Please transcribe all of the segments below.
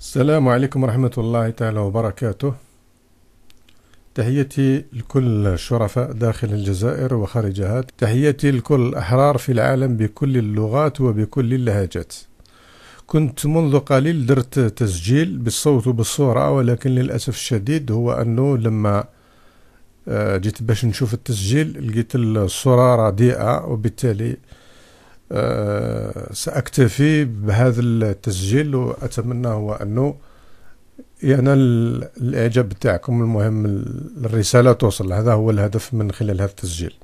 السلام عليكم ورحمة الله تعالى وبركاته تحيتي لكل الشرفاء داخل الجزائر وخارجها تحيتي لكل الأحرار في العالم بكل اللغات وبكل اللهجات كنت منذ قليل درت تسجيل بالصوت وبالصورة ولكن للأسف الشديد هو أنه لما آه، جيت باش نشوف التسجيل لقيت الصورة رديئة وبالتالي آه، سأكتفي بهذا التسجيل وأتمنى هو أنه يعنى الإعجاب تاعكم المهم الرسالة توصل هذا هو الهدف من خلال هذا التسجيل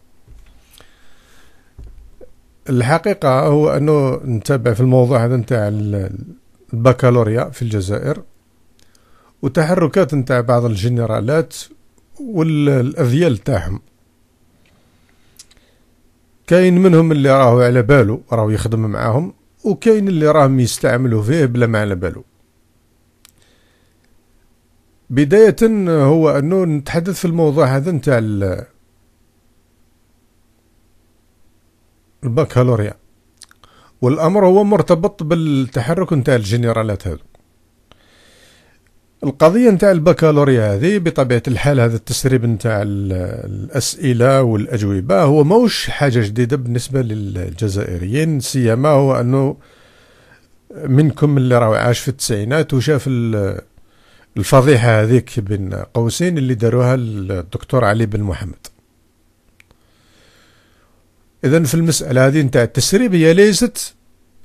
الحقيقة هو أنه نتابع في الموضوع هذا نتاع البكالوريا في الجزائر وتحركات نتاع بعض الجنرالات والأذيال تاعهم كاين منهم اللي راهو على بالو راهو يخدم معاهم وكاين اللي راهم يستعملوا فيه إيه بلا ما على بالو بداية هو أنه نتحدث في الموضوع هذا نتاع البكالوريا والأمر هو مرتبط بالتحرك نتاع الجنرالات هذو القضية نتاع البكالوريا هذه بطبيعة الحال هذا التسريب نتاع الأسئلة والأجوبة هو موش حاجة جديدة بالنسبة للجزائريين سيما هو أنه منكم اللي راهو عاش في التسعينات وشاف الفضيحة هذيك بين قوسين اللي داروها الدكتور علي بن محمد إذا في المسألة هذه نتاع التسريب هي ليست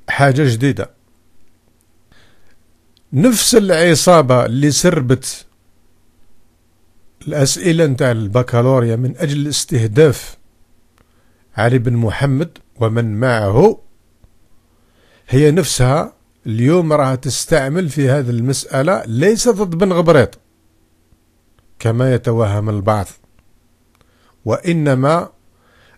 حاجة جديدة نفس العصابة اللي سربت الأسئلة نتاع البكالوريا من أجل استهداف علي بن محمد ومن معه هي نفسها اليوم راها تستعمل في هذه المسألة ليس ضد بن غبريط كما يتوهم البعض وإنما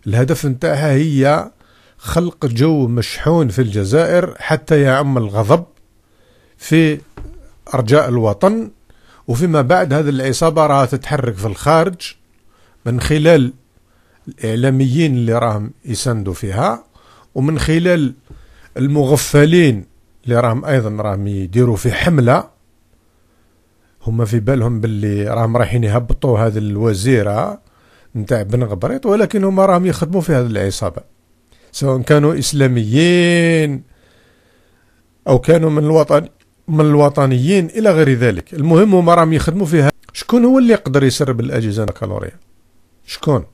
الهدف نتاعها هي خلق جو مشحون في الجزائر حتى يعم الغضب في أرجاء الوطن وفيما بعد هذه العصابة راها تتحرك في الخارج من خلال الإعلاميين اللي راهم يساندوا فيها ومن خلال المغفلين اللي راهم أيضا راهم يديروا في حملة هما في بالهم باللي راهم رايحين يهبطوا هذه الوزيرة نتاع بن غبريط ولكن هما راهم يخدموا في هذه العصابة سواء كانوا إسلاميين أو كانوا من الوطن من الوطنيين الى غير ذلك المهم هما راهم يخدموا فيها شكون هو اللي يقدر يسرب الاجهزه البكالوريا شكون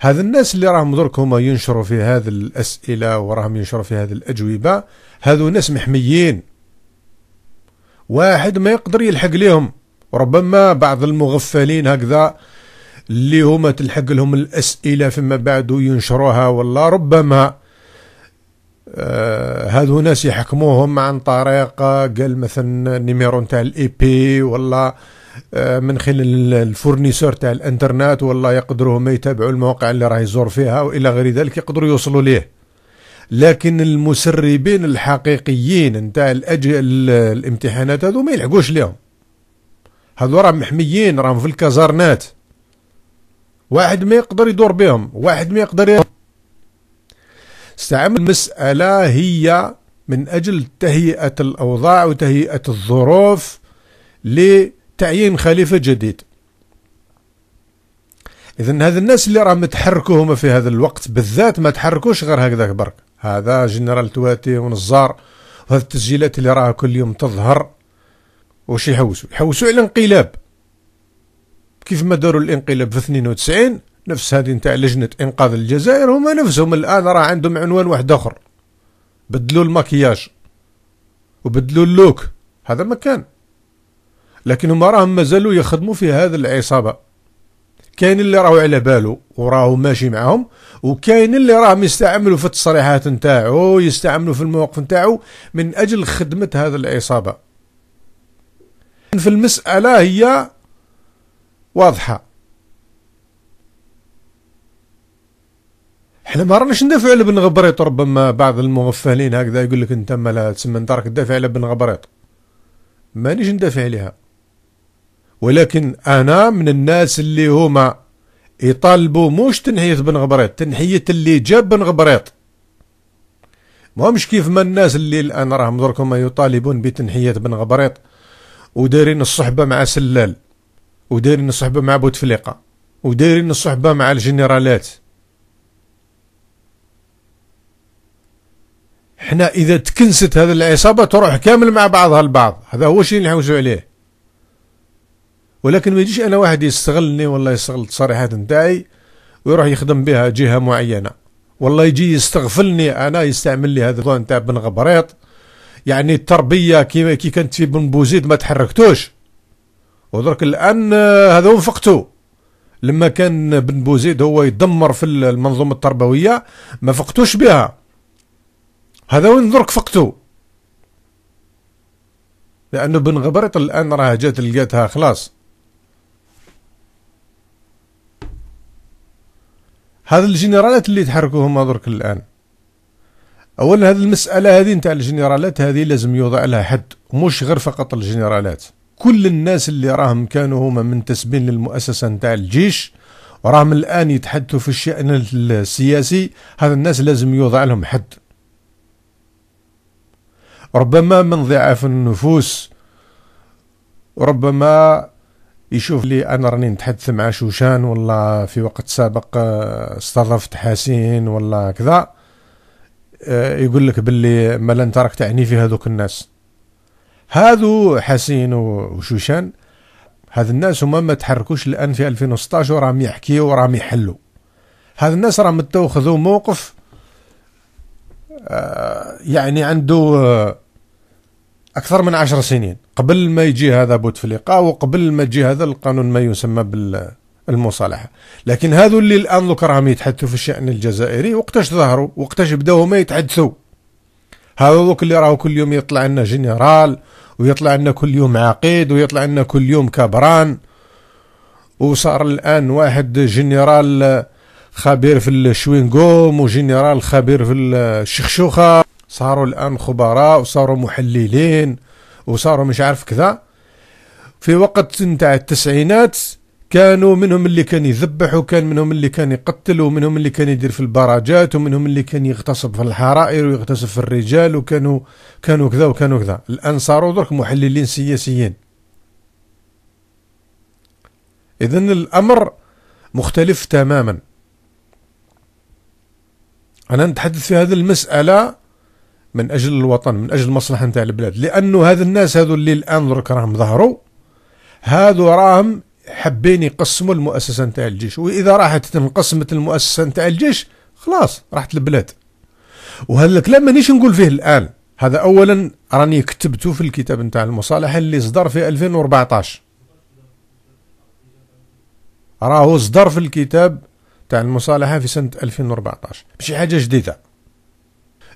هذا الناس اللي راهم درك هما ينشروا في هذه الاسئله وراهم ينشروا في هذه الاجوبه هذو ناس محميين واحد ما يقدر يلحق لهم ربما بعض المغفلين هكذا اللي هما تلحق لهم الاسئله فيما بعد وينشروها والله ربما آه، هادو ناس يحكموهم عن طريق آه، قال مثلا النيميرو نتاع الاي بي ولا آه، من خلال الفورنيسور تاع الانترنت ولا يقدروا هما يتابعوا المواقع اللي راه يزور فيها والى غير ذلك يقدروا يوصلوا ليه لكن المسربين الحقيقيين نتاع الامتحانات هذو ما يلحقوش ليهم هذو راهم محميين راهم في الكازارنات واحد ما يقدر يدور بهم واحد ما يقدر استعمل مسألة هي من أجل تهيئة الأوضاع وتهيئة الظروف لتعيين خليفة جديد إذا هذا الناس اللي راهم تحركوا هما في هذا الوقت بالذات ما تحركوش غير هكذاك برك هذا جنرال تواتي ونزار وهذه التسجيلات اللي راها كل يوم تظهر وش يحوسوا يحوسوا على انقلاب كيف ما داروا الانقلاب في 92 نفس هذه نتاع لجنة إنقاذ الجزائر هما نفسهم الآن راه عندهم عنوان واحد آخر بدلوا المكياج وبدلوا اللوك هذا ما كان لكن هما راهم مازالوا يخدموا في هذا العصابة كاين اللي راهو على باله وراهو ماشي معاهم وكاين اللي راهم يستعملوا في التصريحات نتاعو يستعملوا في المواقف نتاعو من أجل خدمة هذا العصابة في المسألة هي واضحة احنا ما راناش ندافعوا على بن غبريط ربما بعض المغفلين هكذا يقول لك انت مالا تسمى انت راك تدافع على بن غبريط مانيش ندافع عليها ولكن انا من الناس اللي هما يطالبوا مش تنحية بن غبريط تنحية اللي جاب بن غبريط ما همش كيف ما الناس اللي الان راهم دركم يطالبون بتنحية بن غبريط ودايرين الصحبة مع سلال ودايرين الصحبة مع بوتفليقة ودايرين الصحبة مع الجنرالات حنا اذا تكنست هذه العصابه تروح كامل مع بعضها البعض هذا هو الشيء اللي نحوسوا عليه ولكن ما يجيش انا واحد يستغلني والله يستغل التصريحات نتاعي ويروح يخدم بها جهه معينه والله يجي يستغفلني انا يستعمل لي هذا نتاع بن غبريط يعني التربيه كي كي كانت في بن بوزيد ما تحركتوش ودرك الان آه، هذا وفقتو لما كان بن بوزيد هو يدمر في المنظومه التربويه ما فقتوش بها هذا وين درك فقتو لأنه بن غبرط الآن راه جات لقاتها خلاص هذا الجنرالات اللي تحركوهم هما درك الآن أولا هذه المسألة هذه نتاع الجنرالات هذه لازم يوضع لها حد مش غير فقط الجنرالات كل الناس اللي راهم كانوا هما منتسبين للمؤسسة نتاع الجيش وراهم الآن يتحدثوا في الشأن السياسي هذا الناس لازم يوضع لهم حد ربما من ضعاف النفوس ربما يشوف لي انا راني نتحدث مع شوشان ولا في وقت سابق آه، استضفت حسين ولا كذا آه، يقول لك باللي مالا انت راك تعني في هذوك الناس هذو حسين وشوشان هذ الناس هما ما تحركوش الان في 2016 وراهم يحكيو وراهم يحلوا هاد الناس راهم تاخذوا موقف آه، يعني عنده اكثر من عشر سنين قبل ما يجي هذا بوتفليقه وقبل ما يجي هذا القانون ما يسمى بالمصالحه لكن هذو اللي الان دوك راهم يتحدثوا في الشان الجزائري وقتاش ظهروا وقتاش بداو هما يتحدثوا هذو دوك اللي راهو كل يوم يطلع لنا جنرال ويطلع لنا كل يوم عقيد ويطلع لنا كل يوم كبران وصار الان واحد جنرال خبير في الشوينغوم وجنرال خبير في الشخشوخه صاروا الآن خبراء وصاروا محللين وصاروا مش عارف كذا في وقت نتاع التسعينات كانوا منهم اللي كان يذبح وكان منهم اللي كان يقتل ومنهم اللي كان يدير في البراجات ومنهم اللي كان يغتصب في الحرائر ويغتصب في الرجال وكانوا كانوا كذا وكانوا كذا الآن صاروا درك محللين سياسيين إذا الأمر مختلف تماما أنا نتحدث في هذه المسألة من اجل الوطن من اجل المصلحه نتاع البلاد لانه هذا الناس هذو اللي الان درك راهم ظهروا هذو راهم حابين يقسموا المؤسسه نتاع الجيش واذا راحت انقسمت المؤسسه نتاع الجيش خلاص راحت البلاد وهذا الكلام مانيش نقول فيه الان هذا اولا راني كتبته في الكتاب نتاع المصالحه اللي صدر في 2014 راهو صدر في الكتاب تاع المصالحه في سنه 2014 ماشي حاجه جديده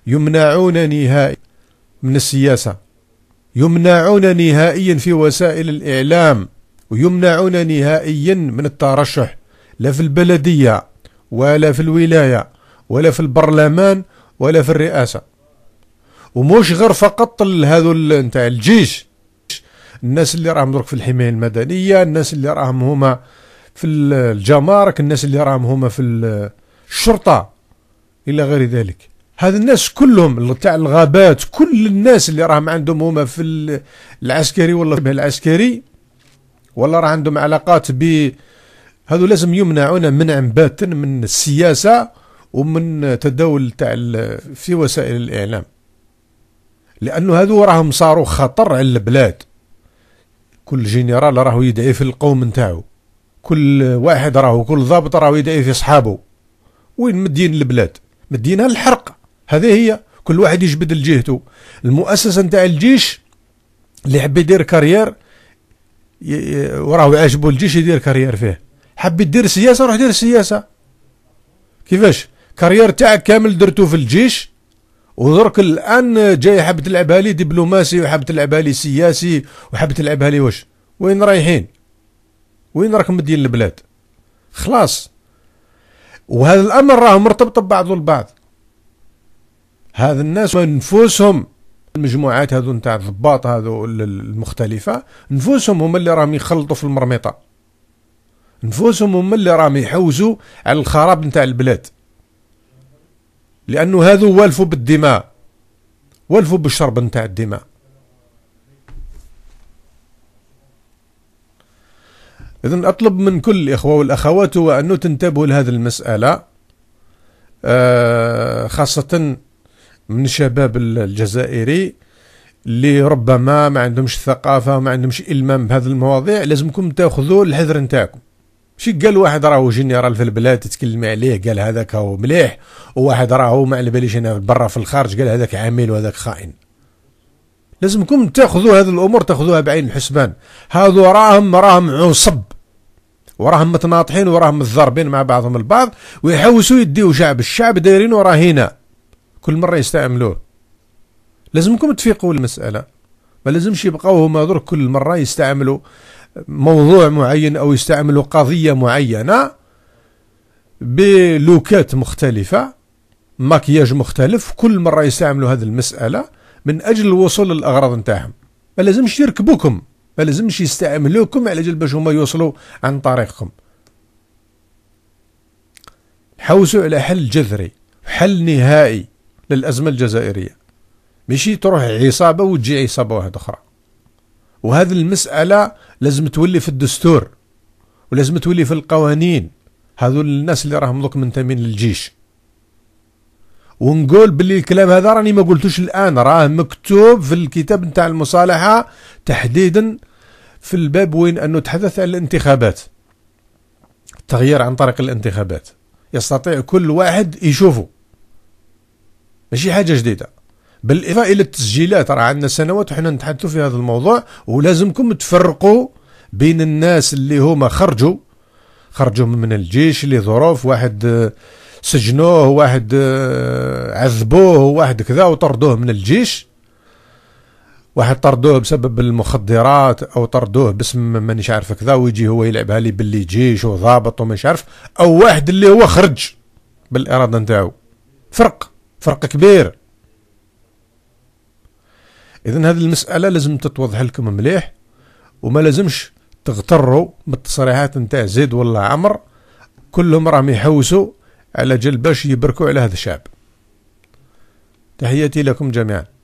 يمنعون نهائي من السياسة يمنعون نهائيا في وسائل الإعلام ويمنعون نهائيا من الترشح لا في البلدية ولا في الولاية ولا في البرلمان ولا في الرئاسة ومش غير فقط هذو نتاع الجيش الناس اللي راهم دروك في الحماية المدنية الناس اللي راهم هما في الجمارك الناس اللي راهم هما في الشرطة إلى غير ذلك هاد الناس كلهم تاع الغابات كل الناس اللي راهم عندهم هما في العسكري ولا في العسكري ولا راه عندهم علاقات ب هذو لازم يمنعون منعا باتا من السياسه ومن تداول تاع في وسائل الاعلام لانه هذو راهم صاروا خطر على البلاد كل جنرال راهو يدعي في القوم نتاعو كل واحد راهو كل ضابط راهو يدعي في صحابه وين مدين البلاد مدينها الحرق هذه هي كل واحد يجبد لجهته المؤسسه نتاع الجيش اللي حب يدير كارير وراه يعجبو الجيش يدير كارير فيه حب يدير سياسه روح دير سياسه كيفاش كارير تاعك كامل درتو في الجيش ودرك الان جاي حاب تلعبها لي دبلوماسي وحاب تلعبها لي سياسي وحاب تلعبها لي واش وين رايحين وين راكم مدين البلاد خلاص وهذا الامر راه مرتبط ببعضه البعض هذا الناس نفوسهم المجموعات هذو نتاع الضباط هذو المختلفة نفوسهم هما اللي راهم يخلطوا في المرميطة نفوسهم هما اللي راهم يحوزوا على الخراب نتاع البلاد لأنه هذو والفوا بالدماء والفوا بالشرب نتاع الدماء إذا أطلب من كل الإخوة والأخوات هو أنه تنتبهوا لهذه المسألة آه، خاصة من الشباب الجزائري اللي ربما ما عندهمش ثقافة وما عندهمش إلمام بهذه المواضيع لازمكم تاخذوا الحذر نتاعكم شي قال واحد راهو جنرال في البلاد تتكلم عليه قال هذاك هو مليح وواحد راهو ما على باليش انا برا في الخارج قال هذاك عامل وهذاك خائن لازمكم تاخذوا هذه الامور تاخذوها بعين الحسبان هذو راهم راهم عصب وراهم متناطحين وراهم متضاربين مع بعضهم البعض ويحوسوا يديو شعب الشعب دايرين وراه هنا كل مرة يستعملوه لازمكم تفيقوا المسألة ما لازمش يبقاو هما درك كل مرة يستعملوا موضوع معين أو يستعملوا قضية معينة بلوكات مختلفة ماكياج مختلف كل مرة يستعملوا هذه المسألة من أجل الوصول للأغراض نتاعهم ما لازمش يركبوكم ما لازمش يستعملوكم على جل باش هما يوصلوا عن طريقكم حوسوا على حل جذري حل نهائي للأزمة الجزائرية ماشي تروح عصابة وتجي عصابة واحدة أخرى وهذه المسألة لازم تولي في الدستور ولازم تولي في القوانين هذول الناس اللي راهم دوك منتمين للجيش ونقول باللي الكلام هذا راني ما قلتوش الان راه مكتوب في الكتاب نتاع المصالحه تحديدا في الباب وين انه تحدث عن الانتخابات التغيير عن طريق الانتخابات يستطيع كل واحد يشوفه ماشي حاجه جديده بالاضافه الى التسجيلات راه عندنا سنوات وحنا نتحدثوا في هذا الموضوع ولازمكم تفرقوا بين الناس اللي هما خرجوا خرجوا من الجيش لظروف واحد سجنوه واحد عذبوه واحد كذا وطردوه من الجيش واحد طردوه بسبب المخدرات او طردوه باسم مانيش عارف كذا ويجي هو يلعبها لي باللي جيش وضابط ومانيش عارف او واحد اللي هو خرج بالاراده نتاعو فرق فرق كبير اذا هذه المساله لازم تتوضح لكم مليح وما لازمش تغتروا بالتصريحات نتاع زيد ولا عمر كلهم راهم يحوسوا على جل باش يبركوا على هذا الشعب تحياتي لكم جميعا